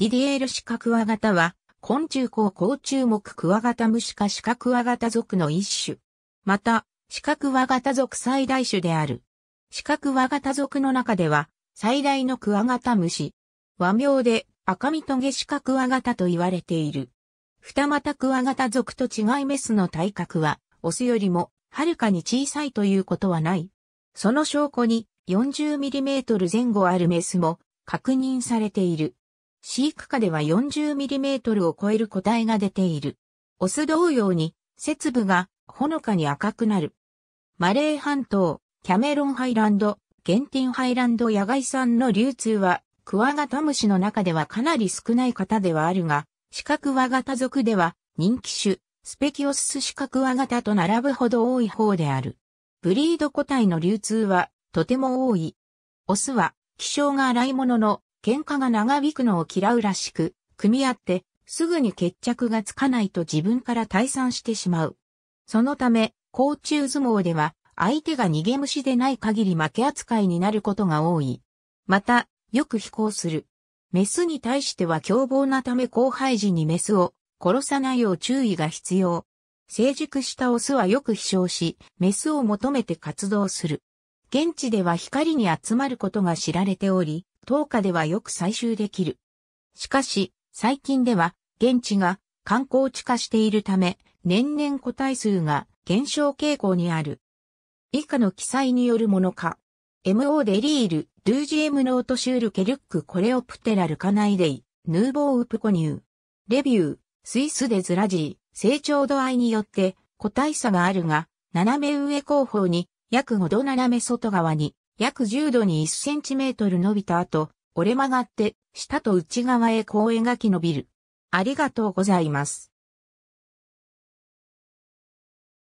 ディディエールシカクワガタは、昆虫高甲虫目クワガタムシカシカクワガタ属の一種。また、シカクワガタ属最大種である。シカクワガタ属の中では、最大のクワガタムシ。和名で赤みトゲシカクワガタと言われている。二股クワガタ属と違いメスの体格は、オスよりもはるかに小さいということはない。その証拠に 40mm 前後あるメスも確認されている。飼育下では 40mm を超える個体が出ている。オス同様に、節部がほのかに赤くなる。マレー半島、キャメロンハイランド、ゲンティンハイランド野外産の流通は、クワガタムシの中ではかなり少ない方ではあるが、シカクワガタ族では人気種、スペキオススシカクワガタと並ぶほど多い方である。ブリード個体の流通はとても多い。オスは気性が荒いものの喧嘩が長引くのを嫌うらしく、組み合って、すぐに決着がつかないと自分から退散してしまう。そのため、甲中相撲では、相手が逃げ虫でない限り負け扱いになることが多い。また、よく飛行する。メスに対しては凶暴なため交配時にメスを殺さないよう注意が必要。成熟したオスはよく飛翔し、メスを求めて活動する。現地では光に集まることが知られており、10日ではよく採集できる。しかし、最近では、現地が観光地化しているため、年々個体数が減少傾向にある。以下の記載によるものか。MO デリール、ドゥージエムノートシュールケルックコレオプテラルカナイデイ、ヌーボーウプコニュー。レビュー、スイスデズラジー、成長度合いによって個体差があるが、斜め上後方に、約5度斜め外側に、約10度に1センチメートル伸びた後、折れ曲がって、下と内側へこう描き伸びる。ありがとうございます。